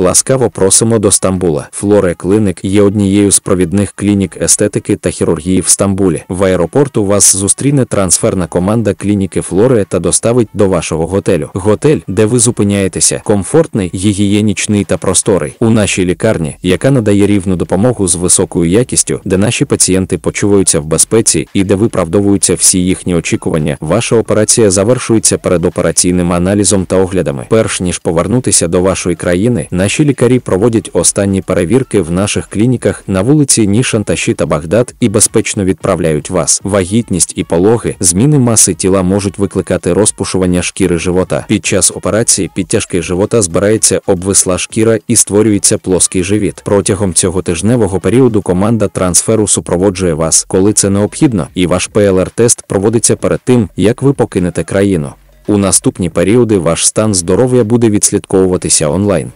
Ласкаво просимо до Стамбула. Флоре Клиник є однією з провідних клінік естетики та хірургії в Стамбулі. В аеропорту вас зустріне трансферна команда клініки Флоре та доставить до вашого готелю. Готель, де ви зупиняєтеся, комфортний, гігієнічний та просторий. У нашій лікарні, яка надає рівну допомогу з високою якістю, де наші пацієнти почуваються в безпеці і де виправдовуються всі їхні очікування. Ваша операція завершується передопераційним аналізом та оглядами. Перш ніж повернутися до вашої країни, наші лікарі проводять останні перевірки в наших клініках на вулиці Нішанташі та Багдад і безпечно відправляють вас. Вагітність і пологи, зміни маси тіла можуть викликати розпушування шкіри живота. Під час операції підтяжки живота збирається обвисла шкіра і створюється плоский живіт. Протягом цього тижневого періоду команда трансферу супроводжує вас, коли це необхідно, і ваш ПЛР-тест проводиться перед тим, як ви покинете країну. У наступні періоди ваш стан здоров'я буде відслідковуватися онлайн.